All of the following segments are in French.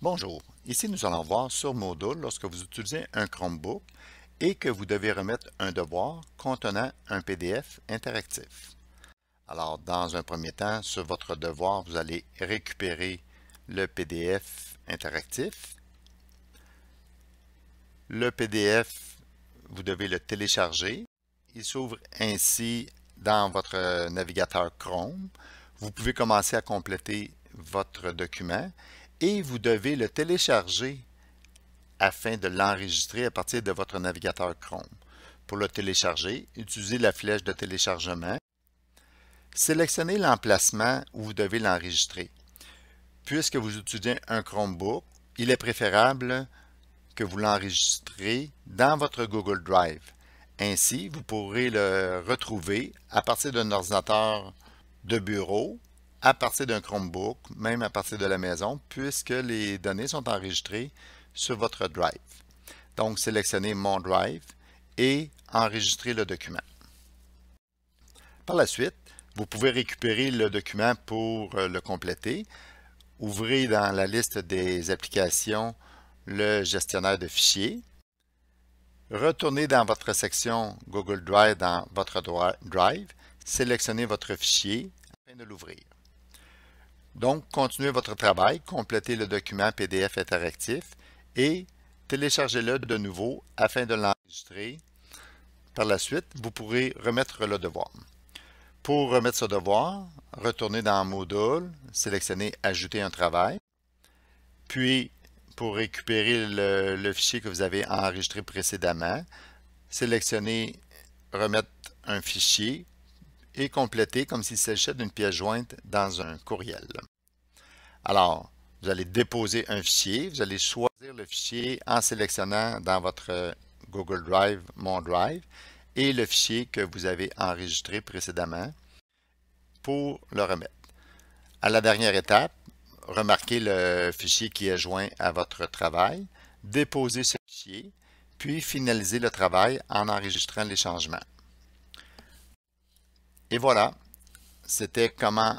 Bonjour, ici nous allons voir sur Moodle lorsque vous utilisez un Chromebook et que vous devez remettre un devoir contenant un PDF interactif. Alors, dans un premier temps, sur votre devoir, vous allez récupérer le PDF interactif. Le PDF, vous devez le télécharger. Il s'ouvre ainsi dans votre navigateur Chrome. Vous pouvez commencer à compléter votre document et vous devez le télécharger afin de l'enregistrer à partir de votre navigateur Chrome. Pour le télécharger, utilisez la flèche de téléchargement. Sélectionnez l'emplacement où vous devez l'enregistrer. Puisque vous utilisez un Chromebook, il est préférable que vous l'enregistrez dans votre Google Drive. Ainsi, vous pourrez le retrouver à partir d'un ordinateur de bureau à partir d'un Chromebook, même à partir de la maison, puisque les données sont enregistrées sur votre Drive. Donc, sélectionnez Mon Drive et enregistrez le document. Par la suite, vous pouvez récupérer le document pour euh, le compléter. Ouvrez dans la liste des applications le gestionnaire de fichiers. Retournez dans votre section Google Drive dans votre Drive. Sélectionnez votre fichier afin de l'ouvrir. Donc, continuez votre travail, complétez le document PDF interactif et téléchargez-le de nouveau afin de l'enregistrer. Par la suite, vous pourrez remettre le devoir. Pour remettre ce devoir, retournez dans Module, sélectionnez Ajouter un travail. Puis, pour récupérer le, le fichier que vous avez enregistré précédemment, sélectionnez Remettre un fichier et compléter comme s'il s'agissait d'une pièce jointe dans un courriel. Alors, vous allez déposer un fichier. Vous allez choisir le fichier en sélectionnant dans votre Google Drive, Mon Drive, et le fichier que vous avez enregistré précédemment pour le remettre. À la dernière étape, remarquez le fichier qui est joint à votre travail, déposez ce fichier, puis finalisez le travail en enregistrant les changements. Et voilà, c'était comment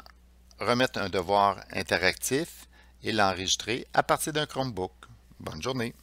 remettre un devoir interactif et l'enregistrer à partir d'un Chromebook. Bonne journée!